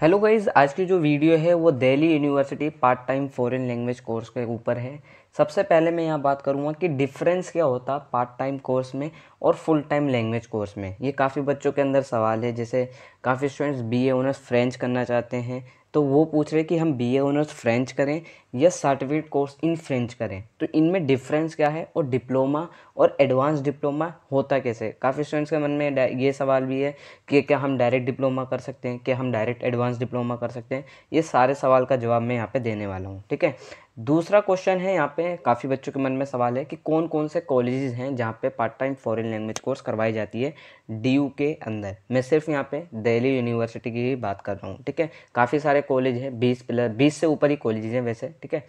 hello guys आज की जो वीडियो है वो Delhi University part time foreign language course के ऊपर है सबसे पहले मैं यहाँ बात करूँगा कि डिफरेंस क्या होता पार्ट टाइम कोर्स में और फुल टाइम लैंग्वेज कोर्स में ये काफ़ी बच्चों के अंदर सवाल है जैसे काफ़ी स्टूडेंट्स बीए ऑनर्स फ्रेंच करना चाहते हैं तो वो पूछ रहे कि हम बी ए ऑनर्स फ्रेंच करें या सर्टिफिकेट कोर्स इन फ्रेंच करें तो इनमें डिफरेंस क्या है और डिप्लोमा और एडवांस डिप्लोमा होता कैसे काफ़ी स्टूडेंट्स के मन में ये सवाल भी है कि क्या हम डायरेक्ट डिप्लोमा कर सकते हैं क्या हम डायरेक्ट एडवांस डिप्लोमा कर सकते हैं ये सारे सवाल का जवाब मैं यहाँ पर देने वाला हूँ ठीक है दूसरा क्वेश्चन है यहाँ पे काफ़ी बच्चों के मन में सवाल है कि कौन कौन से कॉलेजेस हैं जहाँ पे part time foreign language course करवाई जाती है डी के अंदर मैं सिर्फ यहाँ पे दिल्ली यूनिवर्सिटी की ही बात कर रहा हूँ ठीक है काफ़ी सारे कॉलेज हैं बीस प्लस बीस से ऊपर ही कॉलेजेज हैं वैसे ठीक है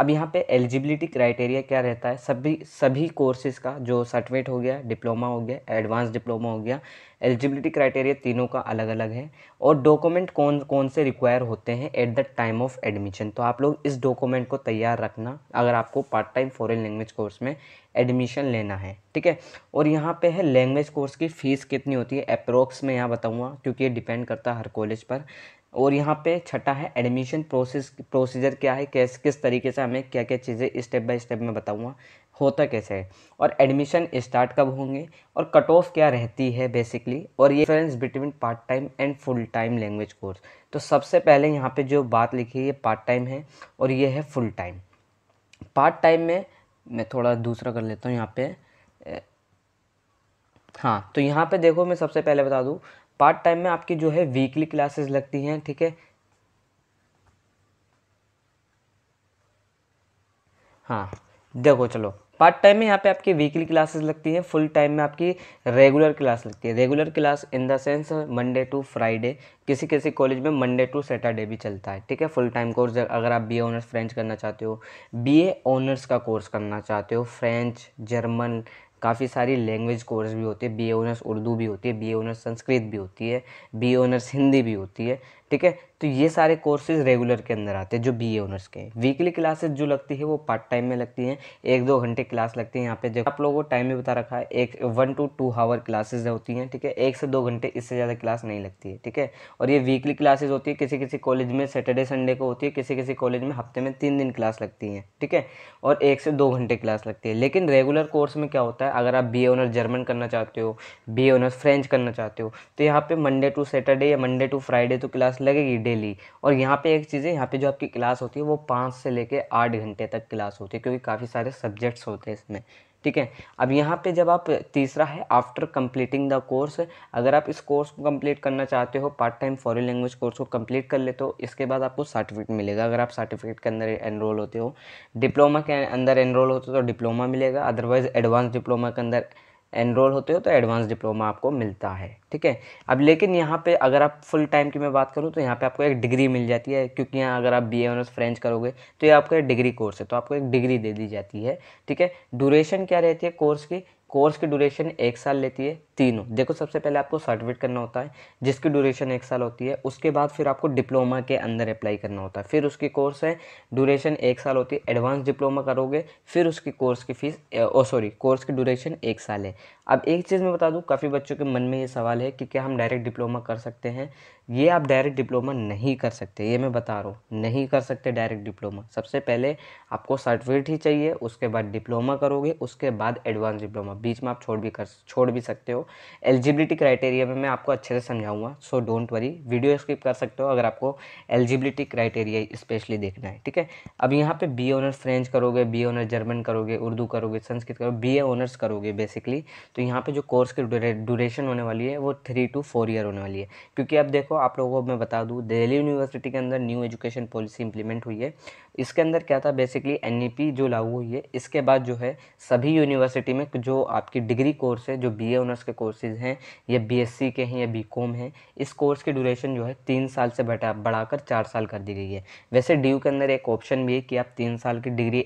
अब यहाँ पे एलिजिबिलिटी क्राइटेरिया क्या रहता है सभी सभी कोर्सेज का जो सर्टिफिकेट हो गया डिप्लोमा हो गया एडवांस डिप्लोमा हो गया एलिजिबिलिटी क्राइटेरिया तीनों का अलग अलग है और डॉक्यूमेंट कौन कौन से रिक्वायर होते हैं at the time of admission तो आप लोग इस डॉक्यूमेंट को तैयार रखना अगर आपको part time foreign language course में एडमिशन लेना है ठीक है और यहाँ पे है लैंग्वेज कोर्स की फ़ीस कितनी होती है अप्रोक्स में यहाँ बताऊँगा क्योंकि ये डिपेंड करता है हर कॉलेज पर और यहाँ पे छठा है एडमिशन प्रोसेस प्रोसीजर क्या है कैस किस तरीके से हमें क्या क्या चीज़ें स्टेप बाय स्टेप में बताऊँगा होता कैसे है और एडमिशन स्टार्ट कब होंगे और कट ऑफ क्या रहती है बेसिकली और ये difference between part time and full time language course तो सबसे पहले यहाँ पे जो बात लिखी है ये पार्ट टाइम है और ये है फुल टाइम पार्ट टाइम में मैं थोड़ा दूसरा कर लेता हूँ यहाँ पे हाँ तो यहाँ पे देखो मैं सबसे पहले बता दूँ पार्ट टाइम में आपकी जो है वीकली क्लासेस लगती हैं ठीक है हाँ देखो चलो पार्ट टाइम में यहाँ पे आपकी वीकली क्लासेस लगती हैं फुल टाइम में आपकी रेगुलर क्लास लगती है regular class in the sense Monday to Friday किसी किसी कॉलेज में मंडे टू सैटरडे भी चलता है ठीक है फुल टाइम कोर्स अगर आप बीए ऑनर्स फ्रेंच करना चाहते हो बीए ऑनर्स का कोर्स करना चाहते हो फ्रेंच जर्मन काफ़ी सारी लैंग्वेज कोर्स भी होते हैं बी ए ऑनर्स उर्दू भी होती है बी ए ऑनर्स संस्कृत भी होती है बी ए ऑनर्स हिंदी भी होती है ठीक है तो ये सारे कोर्सेज रेगुलर के अंदर आते हैं जो बी ए ऑनर्स के वीकली क्लासेज जो लगती है वो पार्ट टाइम में लगती हैं एक दो घंटे क्लास लगती है यहाँ पे जब आप लोगों को टाइम भी बता रखा है एक one to two hour classes होती हैं ठीक है एक से दो घंटे इससे ज़्यादा क्लास नहीं लगती है ठीक है और ये वीकली क्लासेज होती है किसी किसी कॉलेज में सैटरडे संडे को होती है किसी किसी कॉलेज में हफ्ते में तीन दिन क्लास लगती हैं ठीक है और एक से दो घंटे क्लास लगती है लेकिन रेगुलर कोर्स में क्या होता है अगर आप बी ए ऑनर्स जर्मन करना चाहते हो बी ऑनर्स फ्रेंच करना चाहते हो तो यहाँ पर मंडे टू सैटरडे या मंडे टू फ्राइडे तो क्लास लगेगी डेली और यहाँ पे एक चीज़ है यहाँ पे जो आपकी क्लास होती है वो पाँच से लेके आठ घंटे तक क्लास होती है क्योंकि काफ़ी सारे सब्जेक्ट्स होते हैं इसमें ठीक है अब यहाँ पे जब आप तीसरा है आफ्टर कंप्लीटिंग द कोर्स अगर आप इस कोर्स को कंप्लीट करना चाहते हो part time foreign language course को कंप्लीट कर लेते हो इसके बाद आपको सर्टिफिकेट मिलेगा अगर आप सर्टिफिकेट के अंदर एनरोल होते हो डिप्लोमा के अंदर एनरोल होते हो तो डिप्लोमा मिलेगा अदरवाइज़ एडवांस डिप्लोमा के अंदर एनरोल होते हो तो एडवांस डिप्लोमा आपको मिलता है ठीक है अब लेकिन यहाँ पे अगर आप फुल टाइम की मैं बात करूँ तो यहाँ पे आपको एक डिग्री मिल जाती है क्योंकि यहाँ अगर आप बी ऑनर्स फ्रेंच करोगे तो ये आपका एक डिग्री कोर्स है तो आपको एक डिग्री दे दी जाती है ठीक है ड्यूरेशन क्या रहती है कोर्स की कोर्स की ड्यूरेशन एक साल लेती है तीनों देखो सबसे पहले आपको सर्टिफिकेट करना होता है जिसकी ड्यूरेशन एक साल होती है उसके बाद फिर आपको डिप्लोमा के अंदर अप्लाई करना होता है फिर उसकी कोर्स है ड्यूरेशन एक साल होती है एडवांस डिप्लोमा करोगे फिर उसकी कोर्स की फ़ीस ओ सॉरी कोर्स की ड्यूरेशन एक साल है अब एक चीज़ मैं बता दूँ काफ़ी बच्चों के मन में ये सवाल है कि क्या हम डायरेक्ट डिप्लोमा कर सकते हैं ये आप डायरेक्ट डिप्लोमा नहीं कर सकते ये मैं बता रहा हूँ नहीं कर सकते डायरेक्ट डिप्लोमा सबसे पहले आपको सर्टिफिकेट ही चाहिए उसके बाद डिप्लोमा करोगे उसके बाद एडवांस डिप्लोमा बीच में आप छोड़ भी कर छोड़ भी सकते हो एलिजिबिलिटी क्राइटेरिया में मैं आपको अच्छे से समझाऊंगा so don't worry video skip कर सकते हो अगर आपको एलिजिबिलिटी क्राइटेरिया स्पेशली देखना है ठीक है अब यहाँ पर बी ऑनर्स फ्रेंच करोगे बी ऑनर्स जर्मन करोगे उर्दू करोगे संस्कृत करोगे बी ए ऑनर्स करोगे बेसिकली तो यहाँ पर जो कोर्स की ड्यूरेशन होने वाली है वो थ्री टू फोर ईयर होने वाली है क्योंकि अब देखो आप लोगों को मैं बता दूँ दिल्ली यूनिवर्सिटी के अंदर न्यू एजुकेशन पॉलिसी इंप्लीमेंट हुई है इसके अंदर क्या था बेसिकली एन e जो लागू हुई है इसके बाद जो है सभी यूनिवर्सिटी में जो आपकी डिग्री कोर्स है जो बी ऑनर्स के कोर्सेज हैं या बी के हैं या बी हैं इस कोर्स की ड्यूरेशन जो है तीन साल से बढ़ा बढ़ाकर चार साल कर दी गई है वैसे डी के अंदर एक ऑप्शन भी है कि आप तीन साल की डिग्री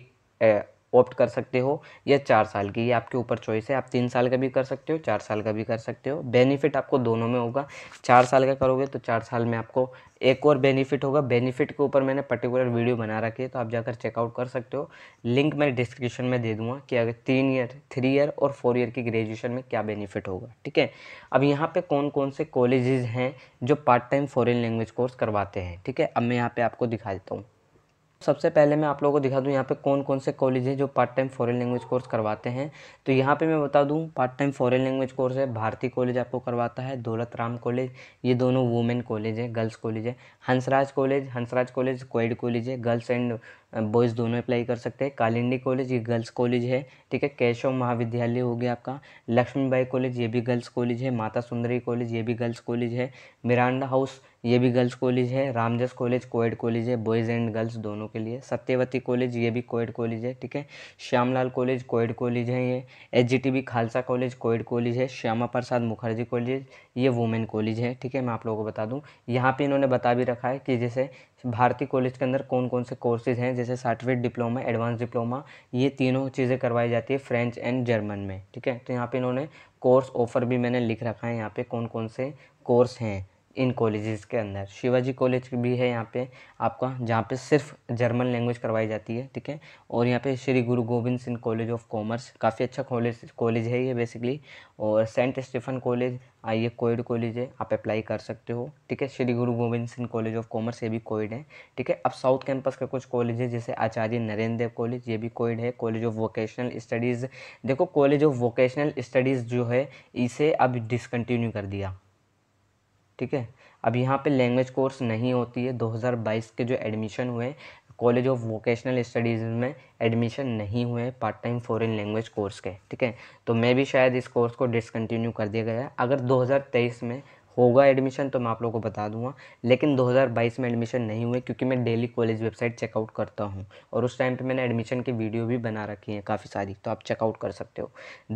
ऑप्ट कर सकते हो या चार साल की ये आपके ऊपर चॉइस है आप तीन साल का भी कर सकते हो चार साल का भी कर सकते हो बेनिफिट आपको दोनों में होगा चार साल का करोगे तो चार साल में आपको एक और बेनिफिट होगा बेनिफिट के ऊपर मैंने पर्टिकुलर वीडियो बना रखी है तो आप जाकर चेकआउट कर सकते हो लिंक मैं डिस्क्रिप्शन में दे दूँगा कि अगर तीन ईयर थ्री ईयर और फोर ईयर की ग्रेजुएशन में क्या बेनिफिट होगा ठीक है अब यहाँ पर कौन कौन से कॉलेजेस हैं जो part time foreign language course करवाते हैं ठीक है अब मैं यहाँ पर आपको दिखा देता हूँ सबसे पहले मैं आप लोगों को दिखा दूँ यहाँ पे कौन कौन से कॉलेज हैं जो part time foreign language course करवाते हैं तो यहाँ पे मैं बता दूँ part time foreign language course है भारती कॉलेज आपको करवाता है दौलत राम कॉलेज ये दोनों वुमेन कॉलेज है गर्ल्स कॉलेज है Hansraj College Hansraj College coed college है गर्ल्स एंड बॉयज़ दोनों अप्लाई कर सकते हैं कालिंडी कॉलेज ये गर्ल्स कॉलेज है ठीक है केशव महाविद्यालय हो गया आपका लक्ष्मीबाई कॉलेज ये भी गर्ल्स कॉलेज है माता सुंदरी कॉलेज ये भी गर्ल्स कॉलेज है मिरांडा हाउस ये भी गर्ल्स कॉलेज है रामजस कॉलेज कोएड कॉलेज है बॉयज़ एंड गर्ल्स दोनों के लिए सत्यवती कॉलेज ये भी कोएड कॉलेज है ठीक है श्यामलाल कॉलेज कोएड कॉलेज है ये H Khalsa College coed college है श्यामा प्रसाद मुखर्जी कॉलेज ये वुमेन कॉलेज है ठीक है मैं आप लोगों को बता दूँ यहाँ पे इन्होंने बता भी रखा है कि जैसे भारती कॉलेज के अंदर कौन कौन से कोर्सेज हैं जैसे सर्टिफिकेट डिप्लोमा एडवांस डिप्लोमा ये तीनों चीज़ें करवाई जाती है फ्रेंच एंड जर्मन में ठीक है तो यहाँ पे इन्होंने कोर्स ऑफर भी मैंने लिख रखा है यहाँ पे कौन कौन से कोर्स हैं इन कॉलेजेस के अंदर शिवाजी कॉलेज भी है यहाँ पे आपका जहाँ पे सिर्फ जर्मन लैंग्वेज करवाई जाती है ठीक है और यहाँ पे Shri Guru Gobind Singh College of Commerce काफ़ी अच्छा कॉलेज कॉलेज है ये बेसिकली और Saint Stephen College I a coed college है आप अप्लाई कर सकते हो ठीक है Shri Guru Gobind Singh College of Commerce ये भी कोविड है ठीक है अब साउथ कैंपस का कुछ कॉलेज है जैसे आचार्य नरेंद्र देव कॉलेज ये भी कोविड है कॉलेज ऑफ वोकेशनल स्टडीज़ देखो कॉलेज ऑफ वोकेशनल स्टडीज़ जो है इसे अब डिसकन्टिन्यू कर दिया ठीक है अब यहाँ पे लैंग्वेज कोर्स नहीं होती है 2022 के जो एडमिशन हुए कॉलेज ऑफ वोकेशनल स्टडीज़ में एडमिशन नहीं हुए part time foreign language course के ठीक है तो मैं भी शायद इस कोर्स को डिसकंटिन्यू कर दिया गया अगर 2023 में होगा एडमिशन तो मैं आप लोगों को बता दूंगा लेकिन 2022 में एडमिशन नहीं हुए क्योंकि मैं डेली कॉलेज वेबसाइट चेकआउट करता हूँ और उस टाइम पे मैंने एडमिशन की वीडियो भी बना रखी है काफ़ी सारी तो आप चेकआउट कर सकते हो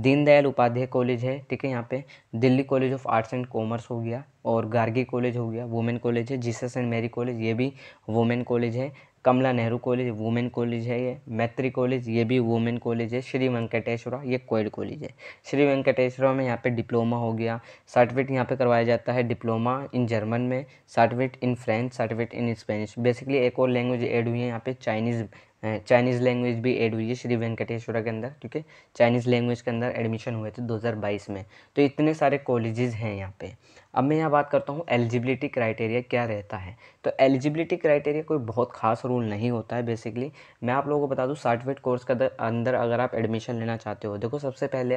दीनदयाल उपाध्याय कॉलेज है ठीक है यहाँ पे Delhi College of Arts and Commerce हो गया और गार्गी कॉलेज हो गया वुमेन कॉलेज है जीसस एंड मेरी कॉलेज ये भी वुमेन कॉलेज है Kamala Nehru College women college है ये मैत्री कॉलेज ये भी वुमेन कॉलेज है श्री वेंकटेश्वरा ये कोएड कॉलेज है श्री वेंकटेश्वरा में यहाँ पे डिप्लोमा हो गया सर्टिफिकेट यहाँ पे करवाया जाता है डिप्लोमा इन जर्मन में certificate in French certificate in Spanish basically एक और लैंग्वेज एड हुई है यहाँ पे चाइनीज़ चाइनीज़ लैंग्वेज भी ऐड हुई है श्री वेंकटेश्वरा के अंदर ठीक है चाइनीज़ लैंग्वेज के अंदर एडमिशन हुए थे 2022 में तो इतने सारे कॉलेजेस हैं यहाँ पे अब मैं यहाँ बात करता हूँ एलिजिबिलिटी क्राइटेरिया क्या रहता है तो एलिजिबिलिटी क्राइटेरिया कोई बहुत खास रूल नहीं होता है बेसिकली मैं आप लोगों को बता दूँ सर्टिफिकेट कोर्स के अंदर अगर आप एडमिशन लेना चाहते हो देखो सबसे पहले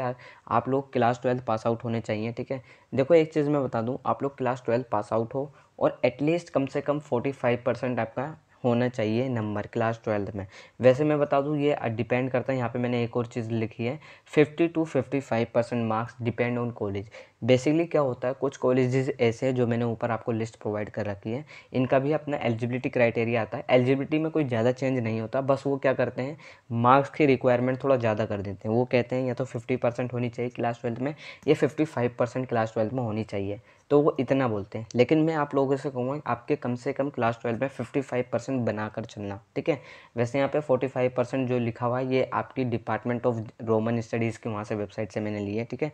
आप लोग क्लास ट्वेल्थ पास आउट होने चाहिए ठीक है देखो एक चीज़ मैं बता दूँ आप लोग क्लास ट्वेल्थ पास आउट हो और एटलीस्ट कम से कम फाइव परसेंट आपका होना चाहिए नंबर क्लास ट्वेल्थ में वैसे मैं बता दूँ ये डिपेंड करता है यहाँ पे मैंने एक और चीज़ लिखी है fifty to fifty five percent marks depend on college basically क्या होता है कुछ कॉलेजेस ऐसे हैं जो मैंने ऊपर आपको लिस्ट प्रोवाइड कर रखी है इनका भी अपना एलिजिबिलिटी क्राइटेरिया आता है एलिजिबिलिटी में कोई ज़्यादा चेंज नहीं होता बस वो क्या करते हैं मार्क्स की रिक्वायरमेंट थोड़ा ज़्यादा कर देते हैं वो कहते हैं या तो फिफ्टी परसेंट होनी चाहिए क्लास ट्वेल्थ में या fifty five percent class twelfth में होनी चाहिए तो वो इतना बोलते हैं लेकिन मैं आप लोगों से कहूँगा आपके कम से कम क्लास ट्वेल्व में फिफ्टी फाइव परसेंट बना कर चलना ठीक है वैसे यहाँ पे फोर्टी फाइव परसेंट जो लिखा हुआ है ये आपकी डिपार्टमेंट ऑफ रोमन स्टडीज़ की वहाँ से वेबसाइट से मैंने लिया है ठीक है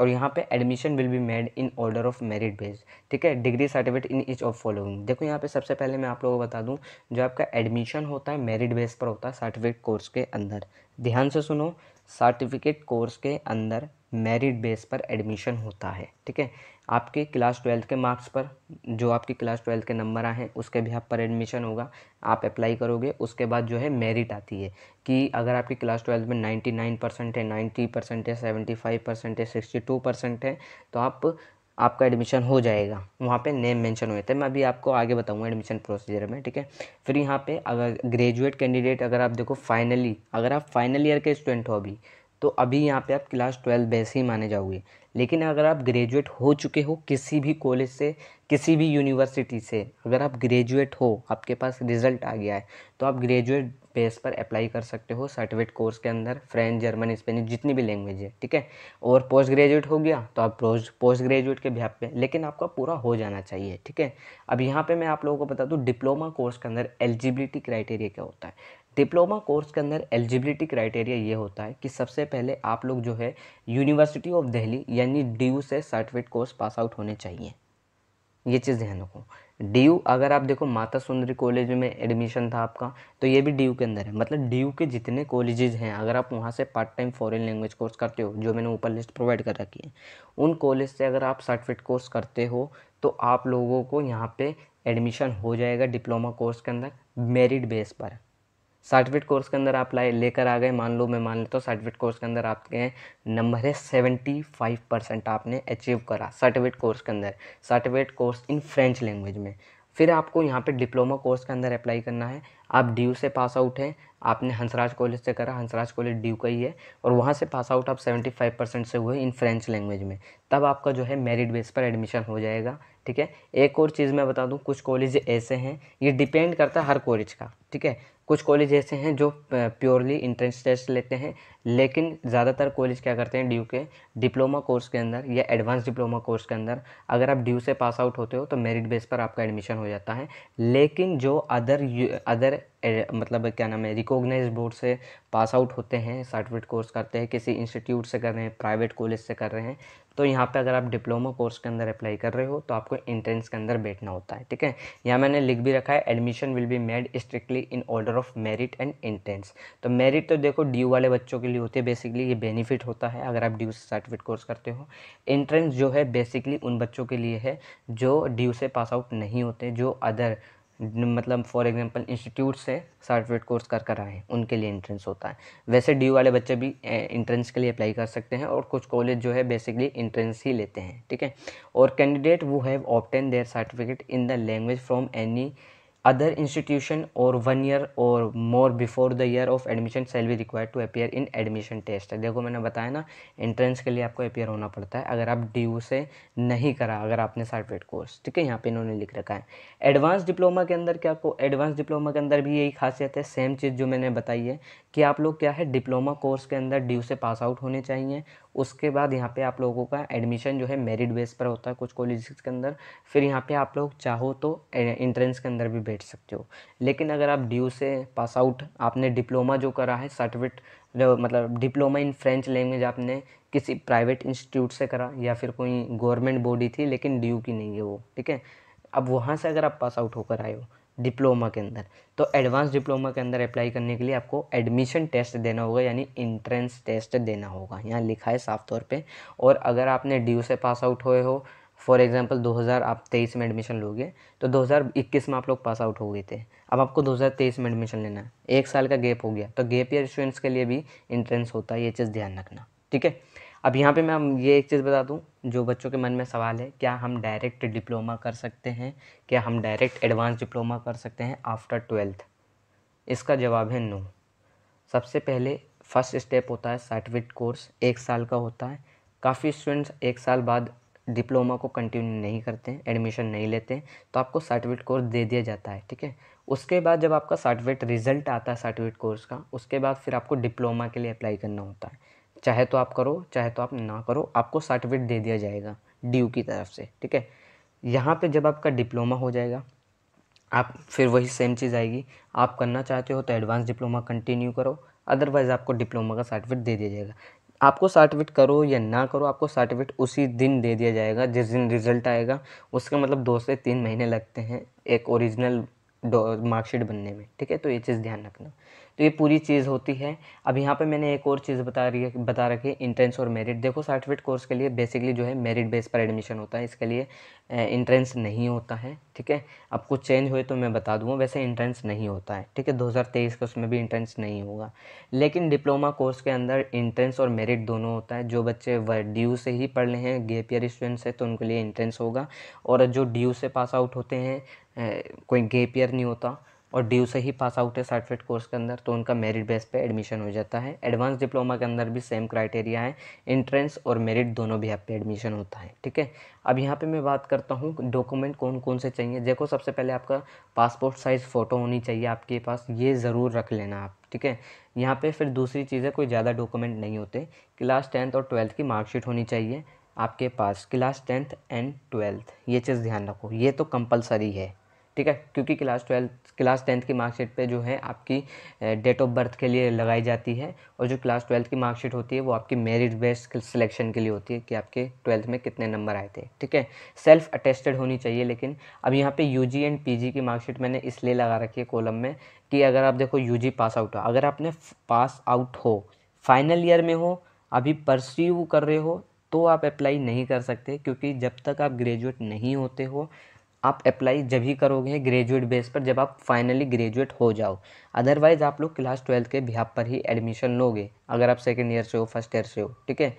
और यहाँ पे admission will be made in order of merit base ठीक है degree certificate in each of following देखो यहाँ पे सबसे पहले मैं आप लोगों को बता दूँ जो आपका एडमिशन होता है मेरिट बेस पर होता है सर्टिफिकेट कोर्स के अंदर ध्यान से सुनो सर्टिफिकेट कोर्स के अंदर मेरिट बेस पर एडमिशन होता है ठीक है आपके क्लास ट्वेल्थ के मार्क्स पर जो आपकी क्लास ट्वेल्थ के नंबर आए हैं उसके भी आप पर एडमिशन होगा आप अप्लाई करोगे उसके बाद जो है मेरिट आती है कि अगर आपकी क्लास ट्वेल्थ में नाइन्टी नाइन परसेंट है नाइन्टी परसेंट है सेवेंटी फाइव परसेंट है सिक्सटी टू परसेंट है तो आप आपका एडमिशन हो जाएगा वहाँ पे नेम मेंशन हुए थे मैं अभी आपको आगे बताऊँगा एडमिशन प्रोसीजर में ठीक है फिर यहाँ पे अगर ग्रेजुएट कैंडिडेट अगर आप देखो फाइनली अगर आप फाइनल ईयर के स्टूडेंट हो अभी तो अभी यहाँ पे आप क्लास ट्वेल्व बेस ही माने जाओगे लेकिन अगर आप ग्रेजुएट हो चुके हो किसी भी कॉलेज से किसी भी यूनिवर्सिटी से अगर आप ग्रेजुएट हो आपके पास रिजल्ट आ गया है तो आप ग्रेजुएट बेस पर अप्लाई कर सकते हो सर्टिफिकेट कोर्स के अंदर फ्रेंच जर्मन स्पेनिश जितनी भी लैंग्वेज है ठीक है और पोस्ट ग्रेजुएट हो गया तो आप पोस्ट ग्रेजुएट के भ्याप पे लेकिन आपका पूरा हो जाना चाहिए ठीक है अब यहाँ पर मैं आप लोगों को बता दूँ डिप्लोमा कोर्स के अंदर एलिजिबिलिटी क्राइटेरिया क्या होता है डिप्लोमा कोर्स के अंदर एलिजिबिलिटी क्राइटेरिया ये होता है कि सबसे पहले आप लोग जो है यूनिवर्सिटी ऑफ दिल्ली यानी डी से सर्टिफिकेट कोर्स पास आउट होने चाहिए ये चीज़ ध्यान रखो डी अगर आप देखो माता सुंदरी कॉलेज में एडमिशन था आपका तो ये भी डी के अंदर है मतलब डी के जितने कॉलेजेज हैं अगर आप वहाँ से part time foreign language course करते हो जो मैंने ऊपर लिस्ट प्रोवाइड कर रखी है उन कॉलेज से अगर आप सर्टिफिकेट कोर्स करते हो तो आप लोगों को यहाँ पे एडमिशन हो जाएगा डिप्लोमा कोर्स के अंदर मेरिट बेस पर सर्टिफिकेट कोर्स के अंदर आप लाए लेकर आ गए मान लो मैं मान लेता हूँ सर्टिफिकेट कोर्स के अंदर आपके नंबर है सेवेंटी फाइव परसेंट आपने अचीव करा सर्टिफिकेट कोर्स के अंदर certificate course in French language में फिर आपको यहाँ पे डिप्लोमा कोर्स के अंदर अप्लाई करना है आप डी यू से पास आउट हैं आपने हंसराज कॉलेज से करा हंसराज कॉलेज डी का ही है और वहाँ से पास आउट आप सेवेंटी फाइव परसेंट से हुए इन फ्रेंच लैंग्वेज में तब आपका जो है मेरिट बेस पर एडमिशन हो जाएगा ठीक है एक और चीज़ मैं बता दूँ कुछ कॉलेज ऐसे हैं ये डिपेंड करता है हर कॉलेज का ठीक है कुछ कॉलेज ऐसे हैं जो प्योरली इंट्रेंस टेस्ट लेते हैं लेकिन ज़्यादातर कॉलेज क्या करते हैं ड्यू के डिप्लोमा कोर्स के अंदर या एडवांस डिप्लोमा कोर्स के अंदर अगर आप ड्यू से पास आउट होते हो तो मेरिट बेस पर आपका एडमिशन हो जाता है लेकिन जो अदर अदर मतलब क्या नाम है रिकॉग्नाइज बोर्ड से पास आउट होते हैं सर्टिफिकेट कोर्स करते हैं किसी इंस्टीट्यूट से कर रहे हैं प्राइवेट कॉलेज से कर रहे हैं तो यहाँ पे अगर आप डिप्लोमा कोर्स के अंदर अप्लाई कर रहे हो तो आपको इंट्रेंस के अंदर बैठना होता है ठीक है यहाँ मैंने लिख भी रखा है admission will be made strictly in order of merit and entrance तो मेरिट तो देखो ड्यू वाले बच्चों के लिए होते हैं बेसिकली ये बेनिफिट होता है अगर आप ड्यू से सर्टिफिकेट कोर्स करते हो इंट्रेंस जो है बेसिकली उन बच्चों के लिए है जो ड्यू से पास आउट नहीं होते जो अदर मतलब फॉर एग्जांपल इंस्टीट्यूट से सर्टिफिकेट कोर्स कर कर आए उनके लिए इंट्रेंस होता है वैसे डी वाले बच्चे भी इंट्रेंस के लिए अप्लाई कर सकते हैं और कुछ कॉलेज जो है बेसिकली इंट्रेंस ही लेते हैं ठीक है और कैंडिडेट वो have obtain their certificate in the language from any other institution or one year or more before the year of admission shall be require to appear in admission test देखो मैंने बताया ना एंट्रेंस के लिए आपको appear होना पड़ता है अगर आप डी से नहीं करा अगर आपने सर्टिफिकेट कोर्स ठीक है यहाँ पे इन्होंने लिख रखा है एडवांस डिप्लोमा के अंदर क्या आपको एडवांस डिप्लोमा के अंदर भी यही खासियत है सेम चीज़ जो मैंने बताई है कि आप लोग क्या है डिप्लोमा कोर्स के अंदर डी से पास आउट होने चाहिए उसके बाद यहाँ पे आप लोगों का एडमिशन जो है मेरिट बेस पर होता है कुछ कॉलेज के अंदर फिर यहाँ पे आप लोग चाहो तो इंट्रेंस के अंदर भी बैठ सकते हो लेकिन अगर आप डी से पास आउट आपने डिप्लोमा जो करा है सर्टिफिकेट मतलब डिप्लोमा इन फ्रेंच लैंग्वेज आपने किसी प्राइवेट इंस्टीट्यूट से करा या फिर कोई गवर्नमेंट बॉडी थी लेकिन डी की नहीं है वो ठीक है अब वहाँ से अगर आप पास आउट होकर आए हो डिप्लोमा के अंदर तो एडवांस डिप्लोमा के अंदर अप्लाई करने के लिए आपको एडमिशन टेस्ट देना होगा यानी इंट्रेंस टेस्ट देना होगा यहाँ लिखा है साफ तौर पे और अगर आपने डी से पास आउट हुए हो फॉर एग्ज़ाम्पल 2000 आप तेईस में एडमिशन लोगे तो 2021 में आप लोग पास आउट हो गए थे अब आपको 2023 में एडमिशन लेना है एक साल का गैप हो गया तो गैप ईयर स्टूडेंट्स के लिए भी इंट्रेंस होता है ये चीज़ ध्यान रखना ठीक है अब यहाँ पे मैं ये एक चीज़ बता दूँ जो बच्चों के मन में सवाल है क्या हम डायरेक्ट डिप्लोमा कर सकते हैं क्या हम डायरेक्ट एडवांस डिप्लोमा कर सकते हैं आफ्टर ट्वेल्थ इसका जवाब है नो सबसे पहले फर्स्ट स्टेप होता है सर्टिफिकेट कोर्स एक साल का होता है काफ़ी स्टूडेंट्स एक साल बाद डिप्लोमा को कंटिन्यू नहीं करते हैं एडमिशन नहीं लेते हैं तो आपको सर्टिफिकेट कोर्स दे दिया जाता है ठीक है उसके बाद जब आपका सर्टिफिकेट रिजल्ट आता है सर्टिफिकेट कोर्स का उसके बाद फिर आपको डिप्लोमा के लिए अप्लाई करना होता है चाहे तो आप करो चाहे तो आप ना करो आपको सर्टिफिकेट दे दिया जाएगा डी की तरफ से ठीक है यहाँ पे जब आपका डिप्लोमा हो जाएगा आप फिर वही सेम चीज़ आएगी आप करना चाहते हो तो एडवांस डिप्लोमा कंटिन्यू करो अदरवाइज़ आपको डिप्लोमा का सर्टिफिकेट दे दिया जाएगा आपको सर्टिफिकेट करो या ना करो आपको सर्टिफिकेट उसी दिन दे दिया जाएगा जिस दिन रिजल्ट आएगा उसका मतलब दो से तीन महीने लगते हैं एक ओरिजिनल मार्कशीट बनने में ठीक है तो ये चीज़ ध्यान रखना तो ये पूरी चीज़ होती है अब यहाँ पे मैंने एक और चीज़ बता रही है बता रखी है इंट्रेंस और मेरिट देखो सर्टिफिकेट कोर्स के लिए बेसिकली जो है मेरिट बेस पर एडमिशन होता है इसके लिए इंट्रेंस नहीं होता है ठीक है अब कुछ चेंज हुए तो मैं बता दूँगा वैसे इंट्रेंस नहीं होता है ठीक है दो हज़ार उसमें भी इंट्रेंस नहीं होगा लेकिन डिप्लोमा कोर्स के अंदर इंट्रेंस और मेरिट दोनों होता है जो बच्चे ड्यू से ही पढ़ रहे हैं गेप ईयर स्टूडेंट्स है तो उनके लिए इंट्रेंस होगा और जो ड्यू से पास आउट होते हैं कोई गेप ईयर नहीं होता और डी से ही पास आउट है सर्टिफिकेट कोर्स के अंदर तो उनका मेरिट बेस पे एडमिशन हो जाता है एडवांस डिप्लोमा के अंदर भी सेम क्राइटेरिया है इंट्रेंस और मेरिट दोनों भी आप पे एडमिशन होता है ठीक है अब यहाँ पे मैं बात करता हूँ डॉक्यूमेंट कौन कौन से चाहिए देखो सबसे पहले आपका पासपोर्ट साइज़ फ़ोटो होनी चाहिए आपके पास ये ज़रूर रख लेना आप ठीक है यहाँ पर फिर दूसरी चीज़ है कोई ज़्यादा डॉक्यूमेंट नहीं होते क्लास टेंथ और ट्वेल्थ की मार्कशीट होनी चाहिए आपके पास क्लास टेंथ एंड ट्वेल्थ ये चीज़ ध्यान रखो ये तो कंपलसरी है ठीक है क्योंकि क्लास ट्वेल्थ क्लास टेंथ की मार्कशीट पे जो है आपकी डेट ऑफ बर्थ के लिए लगाई जाती है और जो क्लास ट्वेल्थ की मार्कशीट होती है वो आपकी मेरिट बेस्ड सिलेक्शन के लिए होती है कि आपके ट्वेल्थ में कितने नंबर आए थे ठीक है सेल्फ अटेस्टेड होनी चाहिए लेकिन अब यहाँ पे यू एंड पी की मार्कशीट मैंने इसलिए लगा रखी है कॉलम में कि अगर आप देखो यू पास आउट हो अगर आपने पास आउट हो फाइनल ईयर में हो अभी परस्यू कर रहे हो तो आप अप्लाई नहीं कर सकते क्योंकि जब तक आप ग्रेजुएट नहीं होते हो आप अप्लाई जब ही करोगे ग्रेजुएट बेस पर जब आप फाइनली ग्रेजुएट हो जाओ अदरवाइज़ आप लोग क्लास ट्वेल्थ के बिहार पर ही एडमिशन लोगे अगर आप सेकेंड ईयर से हो फर्स्ट ईयर से हो ठीक है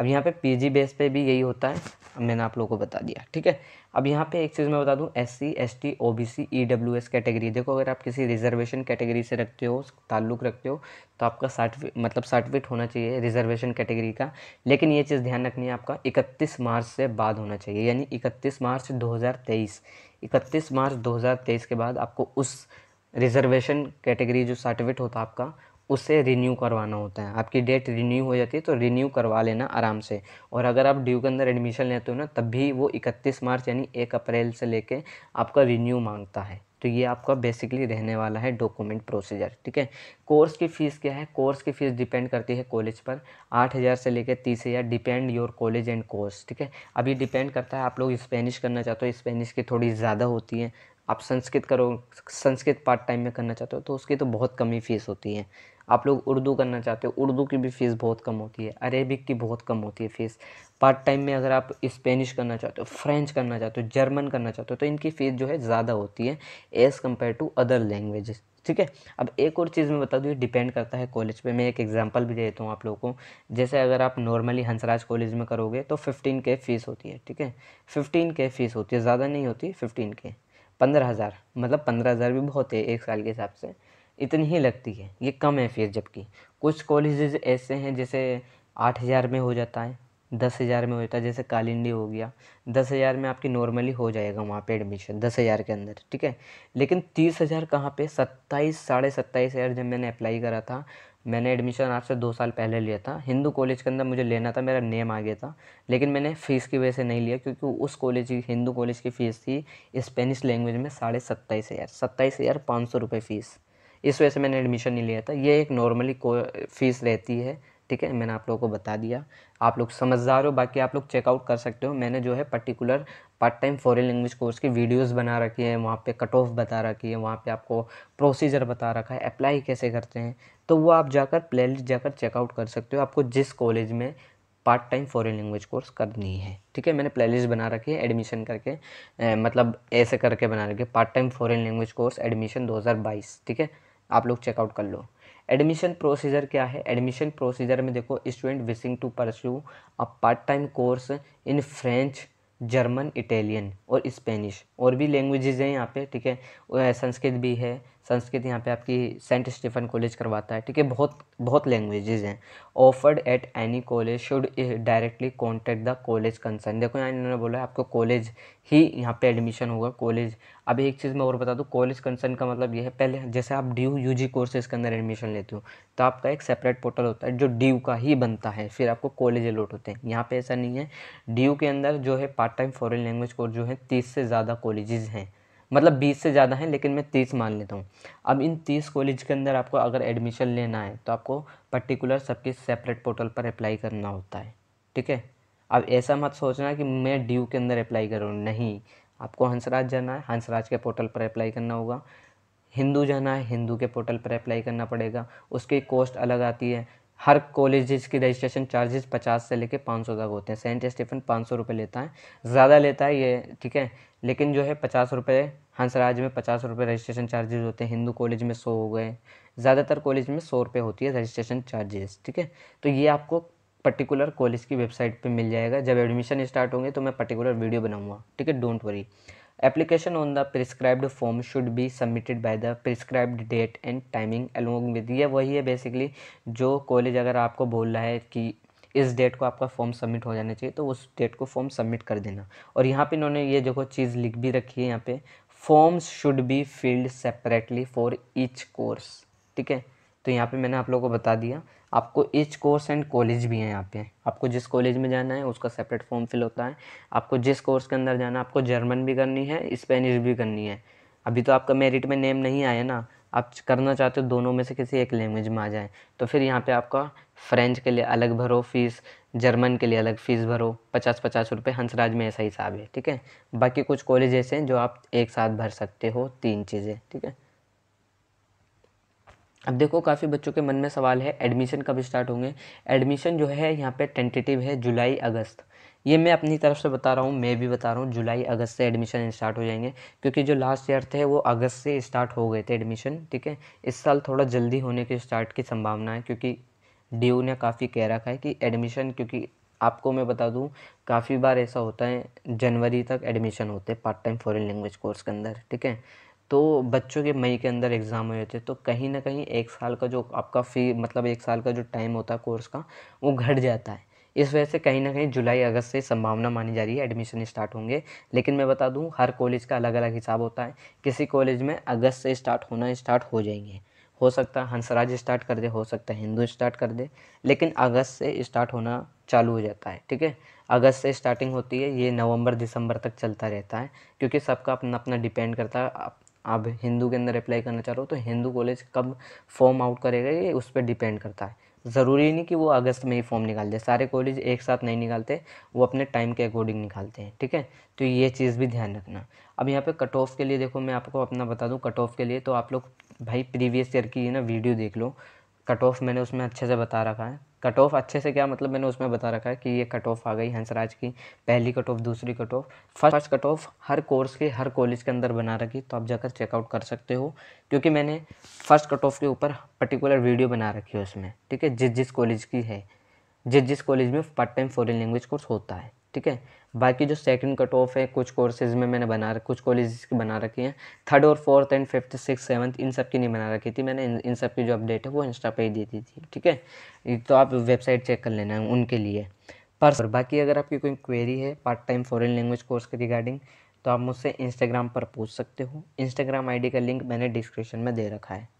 अब यहाँ पे पीजी बेस पे भी यही होता है अब मैंने आप लोगों को बता दिया ठीक है अब यहाँ पे एक चीज़ मैं बता दूँ S C S T O B C E W S category देखो अगर आप किसी रिजर्वेशन कैटेगरी से रखते हो ताल्लुक़ रखते हो तो आपका सर्टिफिक मतलब सर्टिफिकेट होना चाहिए रिजर्वेशन कैटेगरी का लेकिन ये चीज़ ध्यान रखनी है आपका इकतीस मार्च से बाद होना चाहिए यानी इकतीस मार्च दो हज़ार तेईस इकतीस मार्च दो हज़ार तेईस के बाद आपको उस रिजर्वेशन कैटेगरी जो सर्टिफिकेट होता है आपका उससे रिन्यू करवाना होता है आपकी डेट रिन्यू हो जाती है तो रिन्यू करवा लेना आराम से और अगर आप ड्यू के अंदर एडमिशन लेते हो ना तब भी वो इकतीस मार्च यानी एक अप्रैल से लेके आपका रिन्यू मांगता है तो ये आपका बेसिकली रहने वाला है डॉक्यूमेंट प्रोसीजर ठीक है कोर्स की फ़ीस क्या है कोर्स की फ़ीस डिपेंड करती है कॉलेज पर आठ हज़ार से लेकर तीस हज़ार depend your college and course ठीक है अब ये डिपेंड करता है आप लोग स्पेनिश करना चाहते हो स्पेनिश की थोड़ी ज़्यादा होती है आप संस्कृत करो संस्कृत पार्ट टाइम में करना चाहते हो तो उसकी तो बहुत कमी फ़ीस होती है आप लोग उर्दू करना चाहते हो उर्दू की भी फ़ीस बहुत कम होती है अरेबिक की बहुत कम होती है फ़ीस पार्ट टाइम में अगर आप स्पेनिश करना चाहते हो फ्रेंच करना चाहते हो जर्मन करना चाहते हो तो इनकी फ़ीस जो है ज़्यादा होती है as compare to other languages ठीक है अब एक और चीज़ मैं बता दूँ ये डिपेंड करता है कॉलेज पे मैं एक एग्जांपल भी देता हूँ आप लोगों को जैसे अगर आप नॉर्मली हंसराज कॉलेज में करोगे तो फिफ्टीन के फ़ीस होती है ठीक है फिफ्टीन के फ़ीस होती है ज़्यादा नहीं होती फिफ्टीन के पंद्रह हज़ार मतलब पंद्रह हज़ार भी बहुत है एक साल के हिसाब से इतनी ही लगती है ये कम है फीस जबकि कुछ कॉलेजेस ऐसे हैं जैसे आठ हज़ार में हो जाता है दस हज़ार में हो जाता है जैसे कालिंडी हो गया दस हज़ार में आपकी नॉर्मली हो जाएगा वहाँ पे एडमिशन दस हज़ार के अंदर ठीक है लेकिन तीस हज़ार कहाँ पर सत्ताईस साढ़े सत्ताईस हज़ार जब मैंने अप्लाई करा था मैंने एडमिशन आपसे दो साल पहले लिया था हिंदू कॉलेज के अंदर मुझे लेना था मेरा नेम आ गया था लेकिन मैंने फ़ीस की वजह से नहीं लिया क्योंकि उस कॉलेज की हिंदू कॉलेज की फ़ीस थी स्पेनिश लैंग्वेज में साढ़े सत्ताईस हज़ार सत्ताईस हज़ार पाँच सौ रुपये फ़ीस इस वजह से मैंने एडमिशन नहीं लिया था ये एक नॉर्मली फीस रहती है ठीक है मैंने आप लोगों को बता दिया आप लोग समझदार हो बाकी आप लोग चेकआउट कर सकते हो मैंने जो है particular part time foreign language course की वीडियोस बना रखी है वहाँ पे कट ऑफ बता रखी है वहाँ पे आपको प्रोसीजर बता रखा है अप्लाई कैसे करते हैं तो वो आप जाकर प्ले लिस्ट जाकर चेकआउट कर सकते हो आपको जिस कॉलेज में part time foreign language course करनी है ठीक है मैंने प्लेलिस्ट बना रखी है एडमिशन करके ए, मतलब ऐसे करके बना रखी है part time foreign language course admission 2022 ठीक है आप लोग चेकआउट कर लो एडमिशन प्रोसीजर क्या है एडमिशन प्रोसीजर में देखो student wishing to pursue a part time course in French German Italian और स्पेनिश और भी लैंग्वेजेज हैं यहाँ पे ठीक है संस्कृत भी है संस्कृत यहाँ पे आपकी सेंट स्टीफन कॉलेज करवाता है ठीक है बहुत बहुत लैंग्वेजेज़ हैं offered at any college should directly contact the college concern देखो यहाँ इन्होंने बोला है आपको कॉलेज ही यहाँ पे एडमिशन होगा कॉलेज अभी एक चीज़ मैं और बता दूँ कॉलेज कंसर्न का मतलब ये है पहले जैसे आप डी यू जी कोर्सेज के अंदर एडमिशन लेते हो तो आपका एक सेपरेट पोर्टल होता है जो डी का ही बनता है फिर आपको कॉलेज अलॉट होते हैं यहाँ पे ऐसा नहीं है डी के अंदर जो है part time foreign language course जो है तीस से ज़्यादा कॉलेजेज़ हैं मतलब बीस से ज़्यादा हैं लेकिन मैं तीस मान लेता हूँ अब इन तीस कॉलेज के अंदर आपको अगर एडमिशन लेना है तो आपको पर्टिकुलर सबके सेपरेट पोर्टल पर अप्लाई करना होता है ठीक है अब ऐसा मत सोचना कि मैं ड्यू के अंदर अप्लाई करूँ नहीं आपको हंसराज जाना है हंसराज के पोर्टल पर अप्लाई करना होगा हिंदू जाना है हिंदू के पोर्टल पर अप्लाई करना पड़ेगा उसकी कॉस्ट अलग आती है हर कॉलेजेस की रजिस्ट्रेशन चार्जेस पचास से लेके पाँच सौ तक होते हैं सेंट स्टीफन पाँच सौ रुपये लेता है ज़्यादा लेता है ये ठीक है लेकिन जो है पचास रुपये हंसराज में पचास रुपये रजिस्ट्रेशन चार्जेस होते हैं हिंदू कॉलेज में सौ हो गए ज़्यादातर कॉलेज में सौ रुपये होती है रजिस्ट्रेशन चार्जेस ठीक है तो ये आपको पर्टिकुलर कॉलेज की वेबसाइट पर मिल जाएगा जब एडमिशन स्टार्ट होंगे तो मैं पर्टिकुलर वीडियो बनाऊँगा ठीक है don't worry Application on the prescribed form should be submitted by the prescribed date and timing along with ये वही है बेसिकली जो कॉलेज अगर आपको बोल रहा है कि इस डेट को आपका फॉर्म सबमिट हो जाना चाहिए तो उस डेट को फॉर्म सबमिट कर देना और यहाँ पे इन्होंने ये जो चीज़ लिख भी रखी है यहाँ पे forms should be filled separately for each course ठीक है तो यहाँ पे मैंने आप लोगों को बता दिया आपको इच कोर्स एंड कॉलेज भी हैं यहाँ पे आपको जिस कॉलेज में जाना है उसका सेपरेट फॉर्म फिल होता है आपको जिस कोर्स के अंदर जाना है आपको जर्मन भी करनी है स्पेनिश भी करनी है अभी तो आपका मेरिट में नेम नहीं आया ना आप करना चाहते हो दोनों में से किसी एक लैंग्वेज में आ जाए तो फिर यहाँ पे आपका फ्रेंच के लिए अलग भरो फीस जर्मन के लिए अलग फ़ीस भरो पचास पचास रुपये हंसराज में ऐसा हिसाब है ठीक है बाकी कुछ कॉलेज ऐसे हैं जो आप एक साथ भर सकते हो तीन चीज़ें ठीक है अब देखो काफ़ी बच्चों के मन में सवाल है एडमिशन कब स्टार्ट होंगे एडमिशन जो है यहाँ पे टेंटेटिव है जुलाई अगस्त ये मैं अपनी तरफ से बता रहा हूँ मैं भी बता रहा हूँ जुलाई अगस्त से एडमिशन स्टार्ट हो जाएंगे क्योंकि जो लास्ट ईयर थे वो अगस्त से स्टार्ट हो गए थे एडमिशन ठीक है इस साल थोड़ा जल्दी होने के स्टार्ट की संभावना है क्योंकि डी ने काफ़ी कह रखा है कि एडमिशन क्योंकि आपको मैं बता दूं काफ़ी बार ऐसा होता है जनवरी तक एडमिशन होते हैं part time foreign language course के अंदर ठीक है तो बच्चों के मई के अंदर एग्ज़ाम हो जाते हैं तो कहीं ना कहीं एक साल का जो आपका फी मतलब एक साल का जो टाइम होता है कोर्स का वो घट जाता है इस वजह से कहीं ना कहीं जुलाई अगस्त से संभावना मानी जा रही है एडमिशन स्टार्ट होंगे लेकिन मैं बता दूं हर कॉलेज का अलग अलग हिसाब होता है किसी कॉलेज में अगस्त से स्टार्ट होना स्टार्ट हो जाएंगे हो सकता है हंसराज स्टार्ट कर दे हो सकता है हिंदू स्टार्ट कर दे लेकिन अगस्त से स्टार्ट होना चालू हो जाता है ठीक है अगस्त से स्टार्टिंग होती है ये नवंबर दिसंबर तक चलता रहता है क्योंकि सबका अपना अपना डिपेंड करता है आप हिंदू के अंदर अप्लाई करना चाह रहे हो तो हिंदू कॉलेज कब फॉर्म आउट करेगा ये उस पर डिपेंड करता है ज़रूरी नहीं कि वो अगस्त में ही फॉर्म निकाल दे सारे कॉलेज एक साथ नहीं निकालते वो अपने टाइम के अकॉर्डिंग निकालते हैं ठीक है तो ये चीज़ भी ध्यान रखना अब यहाँ पे कट ऑफ के लिए देखो मैं आपको अपना बता दूँ कट ऑफ के लिए तो आप लोग भाई प्रीवियस ईयर की ना वीडियो देख लो कट ऑफ मैंने उसमें अच्छे से बता रखा है कट ऑफ अच्छे से क्या मतलब मैंने उसमें बता रखा है कि ये कट ऑफ आ गई हंसराज की पहली कट ऑफ दूसरी cut off first cut off हर कोर्स के हर कॉलेज के अंदर बना रखी तो आप जाकर चेकआउट कर सकते हो क्योंकि मैंने फर्स्ट कट ऑफ के ऊपर पर्टिकुलर वीडियो बना रखी है उसमें ठीक है जिस जिस कॉलेज की है जिस जिस कॉलेज में part time foreign language course होता है ठीक है बाकी जो सेकंड कट ऑफ है कुछ कोर्सेज में मैंने बना कुछ कॉलेज की बना रखी हैं थर्ड और fourth and fifth six seventh इन सब की नहीं बना रखी थी मैंने इन, सब की जो अपडेट है वो इंस्टा पे ही दे दी थी ठीक है तो आप वेबसाइट चेक कर लेना उनके लिए पर बाकी अगर आपकी कोई क्वेरी है part time foreign language course के रिगार्डिंग तो आप मुझसे इंस्टाग्राम पर पूछ सकते हो इंस्टाग्राम आई का लिंक मैंने डिस्क्रिप्शन में दे रखा है